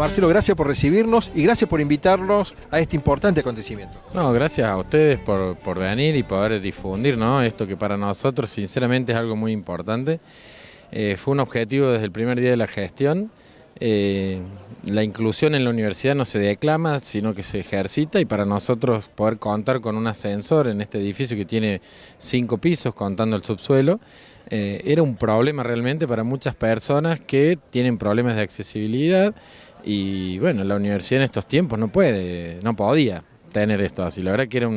Marcelo, gracias por recibirnos y gracias por invitarnos a este importante acontecimiento. No, gracias a ustedes por, venir y poder difundir esto que para nosotros sinceramente es algo muy importante. Eh, fue un objetivo desde el primer día de la gestión. Eh, la inclusión en la universidad no se declama, sino que se ejercita y para nosotros poder contar con un ascensor en este edificio que tiene cinco pisos contando el subsuelo, eh, era un problema realmente para muchas personas que tienen problemas de accesibilidad y bueno, la universidad en estos tiempos no puede, no podía tener esto así. La verdad que era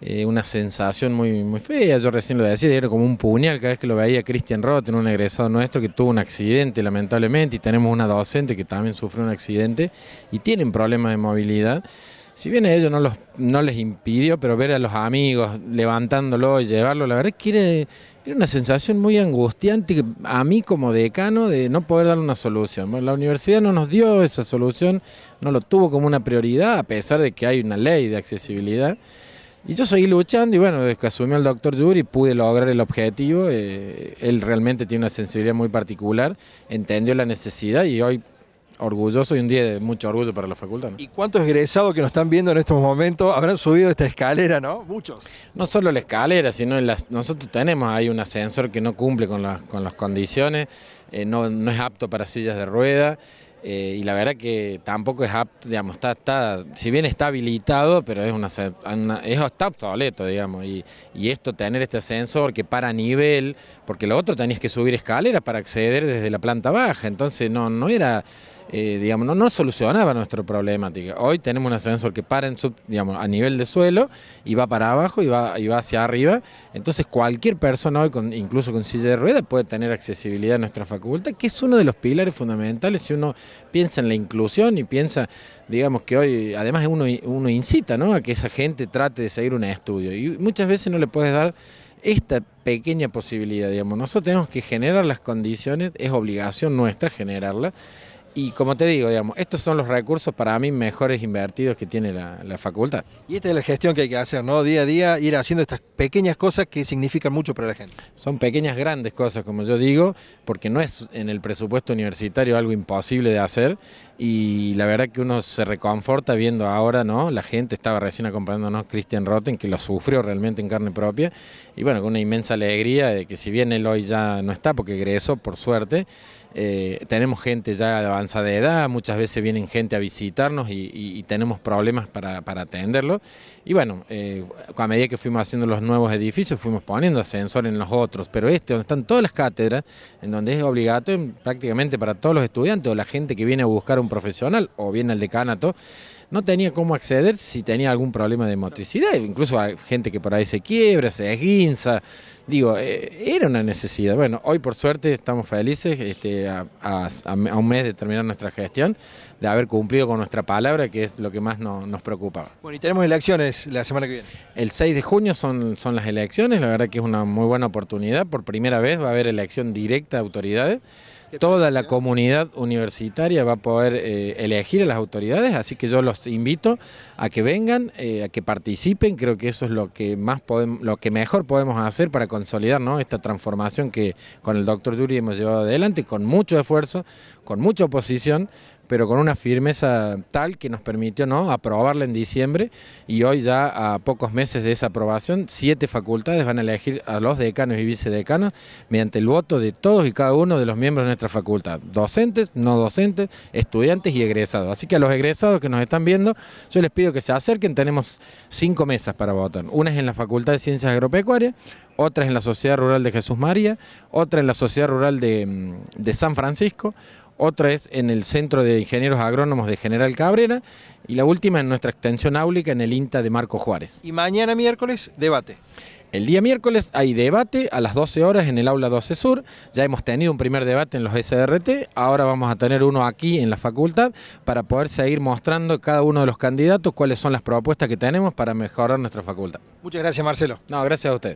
eh, una sensación muy, muy fea, yo recién lo decía, era como un puñal cada vez que lo veía Cristian Roth, un egresado nuestro que tuvo un accidente lamentablemente, y tenemos una docente que también sufrió un accidente y tienen problemas de movilidad si bien a ellos no, los, no les impidió, pero ver a los amigos levantándolo y llevarlo, la verdad es que era, una sensación muy angustiante a mí como decano de no poder dar una solución. la universidad no nos dio esa solución, no lo tuvo como una prioridad, a pesar de que hay una ley de accesibilidad. Y yo seguí luchando y bueno, desde que asumió el doctor Yuri pude lograr el objetivo. Eh, él realmente tiene una sensibilidad muy particular, entendió la necesidad y hoy orgulloso y un día de mucho orgullo para la facultad. ¿Y cuántos egresados que nos están viendo en estos momentos habrán subido esta escalera, no? Muchos. No solo la escalera, sino las, nosotros tenemos ahí un ascensor que no cumple con, con las condiciones, eh, no, no, es apto para sillas de rueda. Eh, y la verdad que tampoco es apto, digamos, está, está, si bien está habilitado, pero es una, es, está obsoleto, digamos, y, esto, tener este ascensor que para nivel, porque lo otro tenías que subir escalera para acceder desde la planta baja, entonces no, no era, eh, digamos, no, solucionaba nuestra problemática. Hoy tenemos un ascensor que para en digamos, a nivel de suelo y va para abajo y va, y va hacia arriba. Entonces cualquier persona hoy, incluso con silla de ruedas, puede tener accesibilidad a nuestra facultad, que es uno de los pilares fundamentales si uno piensa en la inclusión y piensa, digamos, que hoy además uno, uno incita a que esa gente trate de seguir un estudio. Y muchas veces no le puedes dar esta pequeña posibilidad, digamos, nosotros tenemos que generar las condiciones, es obligación nuestra generarlas, y como te digo, digamos, estos son los recursos para mí mejores invertidos que tiene la, facultad. Y esta es la gestión que hay que hacer, ¿no? Día a día ir haciendo estas pequeñas cosas que significan mucho para la gente. Son pequeñas grandes cosas, como yo digo, porque no es en el presupuesto universitario algo imposible de hacer y la verdad que uno se reconforta viendo ahora, ¿no? La gente estaba recién acompañándonos Christian Rotten, que lo sufrió realmente en carne propia y bueno, con una inmensa alegría de que si bien él hoy ya no está porque egresó, por suerte, eh, tenemos gente ya de avanzada edad, muchas veces vienen gente a visitarnos y, tenemos problemas para, atenderlo. Y bueno, eh, a medida que fuimos haciendo los nuevos edificios, fuimos poniendo ascensor en los otros, pero este, donde están todas las cátedras, en donde es obligatorio prácticamente para todos los estudiantes o la gente que viene a buscar un profesional o viene al decanato, no tenía cómo acceder si tenía algún problema de motricidad, incluso hay gente que por ahí se quiebra, se esguinza. Digo, eh, era una necesidad. Bueno, hoy por suerte estamos felices este, a, un mes de terminar nuestra gestión, de haber cumplido con nuestra palabra, que es lo que más nos preocupaba. Bueno, y tenemos elecciones la semana que viene. El 6 de junio son, son las elecciones, la verdad que es una muy buena oportunidad. Por primera vez va a haber elección directa de autoridades toda la comunidad universitaria va a poder eh, elegir a las autoridades, así que yo los invito a que vengan, eh, a que participen, creo que eso es lo que más podemos, lo que mejor podemos hacer para consolidar esta transformación que con el doctor Yuri hemos llevado adelante, con mucho esfuerzo, con mucha oposición, pero con una firmeza tal que nos permitió ¿no? aprobarla en diciembre y hoy ya a pocos meses de esa aprobación, siete facultades van a elegir a los decanos y vicedecanos mediante el voto de todos y cada uno de los miembros de nuestra facultad, docentes, no docentes, estudiantes y egresados. Así que a los egresados que nos están viendo, yo les pido que se acerquen, tenemos cinco mesas para votar. Una es en la Facultad de Ciencias Agropecuarias, otra es en la Sociedad Rural de Jesús María, otra en la Sociedad Rural de, mm, de San Francisco, otra es en el Centro de Ingenieros Agrónomos de General Cabrera y la última en nuestra extensión áulica en el INTA de Marco Juárez. Y mañana miércoles, debate. El día miércoles hay debate a las 12 horas en el aula 12 Sur. Ya hemos tenido un primer debate en los SRT, ahora vamos a tener uno aquí en la facultad para poder seguir mostrando cada uno de los candidatos cuáles son las propuestas que tenemos para mejorar nuestra facultad. Muchas gracias, Marcelo. No, gracias a usted.